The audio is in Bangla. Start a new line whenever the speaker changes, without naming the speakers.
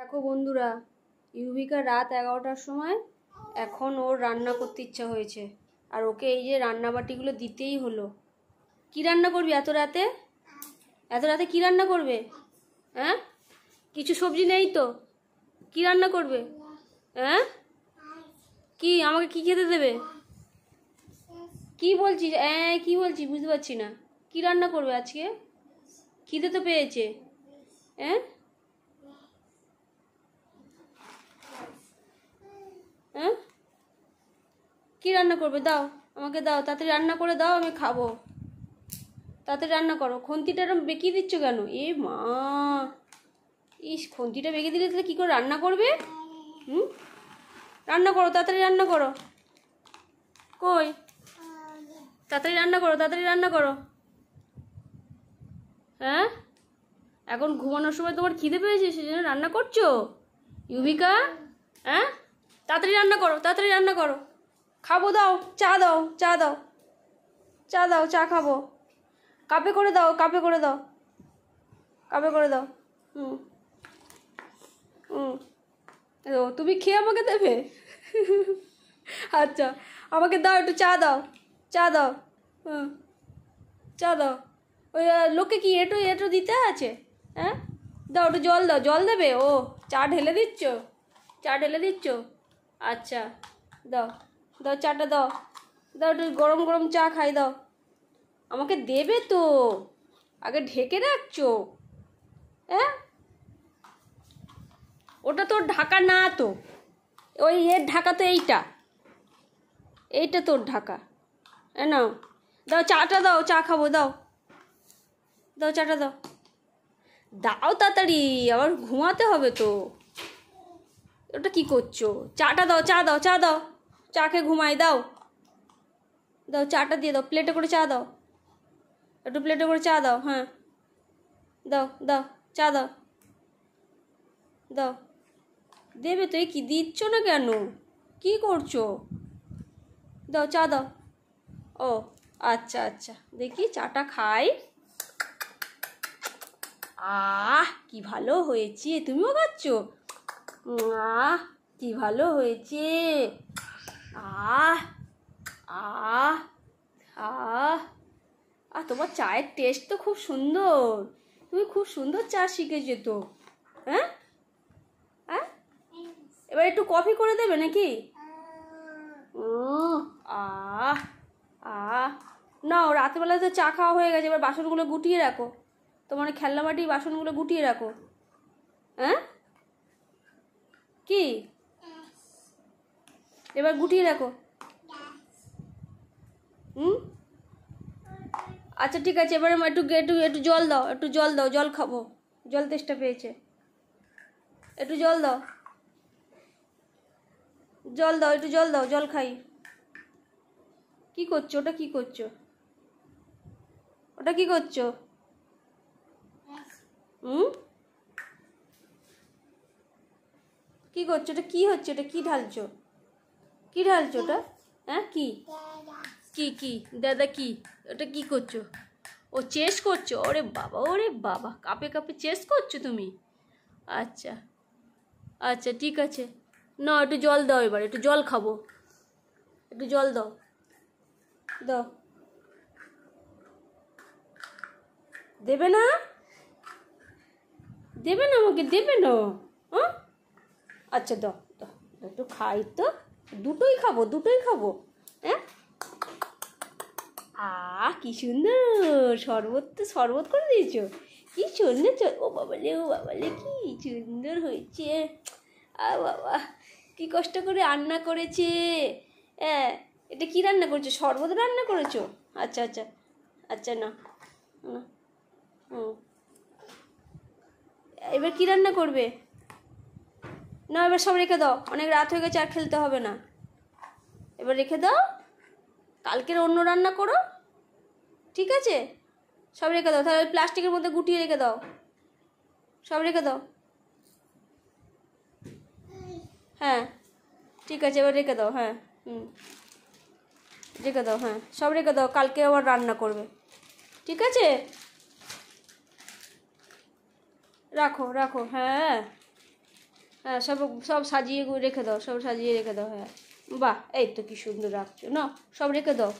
দেখো বন্ধুরা ইউবিকা রাত এগারোটার সময় এখন ওর রান্না করতে ইচ্ছা হয়েছে আর ওকে এই যে রান্নাবাটিগুলো দিতেই হলো কি রান্না করবি এত রাতে এত রাতে কি রান্না করবে হ্যাঁ কিছু সবজি নেই তো কি রান্না করবে হ্যাঁ কি আমাকে কি খেতে দেবে কি বলছি হ্যাঁ কি বলছি বুঝতে পারছি না কি রান্না করবে আজকে খিদে তো পেয়েছে হ্যাঁ কি রান্না করবে দাও আমাকে দাও তাতে রান্না করে দাও আমি খাবো তাতে রান্না করো খন্তিটা এরকম বেঁকিয়ে দিচ্ছ কেন এ মা ইস খন্তিটা বেঁকে দিলে তাহলে কী করে রান্না করবে হুম রান্না করো তাড়াতাড়ি রান্না করো কই তাড়াতাড়ি রান্না করো তাড়াতাড়ি রান্না করো হ্যাঁ এখন ঘুমানোর সময় তোমার খিদে পেয়েছে সেজন্য রান্না করছো ইউবিকা হ্যাঁ তাড়াতাড়ি রান্না করো তাড়াতাড়ি রান্না করো খাবো দাও চা দাও চা দাও চা দাও চা খাবো কাপে করে দাও কাপে করে দাও কাপে করে দাও হুম হুম ও তুমি খেয়ে আমাকে দেবে আচ্ছা আমাকে দাও একটু চা দাও চা দাও হুম চা দাও ওই লোকে কি এটু এটু দিতে আছে হ্যাঁ দাও একটু জল দাও জল দেবে ও চা ঢেলে দিচ্ছ চা ঢেলে দিচ্ছ আচ্ছা দাও দাও চাটা দাও দাও একটু গরম গরম চা খাই দাও আমাকে দেবে তো আগে ঢেকে রাখছো হ্যাঁ ওটা তোর ঢাকা না তো ওই এর ঢাকা তো এইটা এইটা তোর ঢাকা হ্যাঁ নাও দাও চাটা দাও চা খাবো দাও দাও চাটা দাও দাও তাড়াতাড়ি আবার ঘুমাতে হবে তো ওটা কি করছো চাটা দাও চা দাও চা দাও চাকে ঘুমাই দাও দাও চাটা দিয়ে দাও প্লেটে করে চা দাও একটু প্লেটে করে চা দাও হ্যাঁ দাও দাও চা দাও দাও দেবে তো এই কি দিচ্ছ না কেন কি করছো দাও চা দাও ও আচ্ছা আচ্ছা দেখি চাটা খাই আহ কি ভালো হয়েছে তুমিও খাচ্ছ আহ কি ভালো হয়েছে আ তোমার চায়ের টেস্ট তো খুব সুন্দর তুমি খুব সুন্দর চা শিখে তো হ্যাঁ হ্যাঁ এবার একটু কফি করে দেবে নাকি আ আ না রাতেবেলা তো চা খাওয়া হয়ে গেছে এবার বাসনগুলো গুটিয়ে রাখো তোমার খেলনা মাটি বাসনগুলো গুটিয়ে রাখো হ্যাঁ কি এবার গুটিয়ে রাখো হুম আচ্ছা ঠিক আছে এবার একটু একটু একটু জল দাও একটু জল দাও জল খাবো জল তেষ্টা পেয়েছে একটু জল দাও জল দাও একটু জল দাও জল খাই কি করছো ওটা কি করছো ওটা কি করছো হুম কি করছো ওটা কি হচ্ছে ওটা কি ঢালছো কি ঢালছো ওটা হ্যাঁ কি কি কি দাদা কি ওটা কি করছো ও চেস করছো ওরে বাবা ওরে বাবা কাপে কাপে চেস করছো তুমি আচ্ছা আচ্ছা ঠিক আছে না একটু জল দাও এবার একটু জল খাবো একটু জল দাও দাও দেবে না দেবে না আমাকে দেবে না হ্যাঁ? আচ্ছা দাও দাও একটু খাই তো দুটোই খাবো দুটোই খাবো হ্যাঁ আ কি সুন্দর শরবত তো শরবত করে দিয়েছ কি সুন্দর ও বাবালে ও বাবালে কি সুন্দর হয়েছে আ বাবা কি কষ্ট করে রান্না করেছে হ্যাঁ এটা কি রান্না করেছো শরবত রান্না করেছো আচ্ছা আচ্ছা আচ্ছা না না হুম এবার কি রান্না করবে না এবার সব রেখে দাও অনেক রাত হয়ে গেছে আর খেলতে হবে না এবার রেখে দাও কালকের অন্য রান্না করো ঠিক আছে সব রেখে দাও তাহলে প্লাস্টিকের মধ্যে গুটিয়ে রেখে দাও সব রেখে দাও হ্যাঁ ঠিক আছে এবার রেখে দাও হ্যাঁ হুম রেখে দাও হ্যাঁ সব রেখে দাও কালকে আবার রান্না করবে ঠিক আছে রাখো রাখো হ্যাঁ হ্যাঁ সব সব সাজিয়ে রেখে দাও সব সাজিয়ে রেখে দাও হ্যাঁ বাহ এই তো কি সুন্দর রাখছো না সব রেখে দাও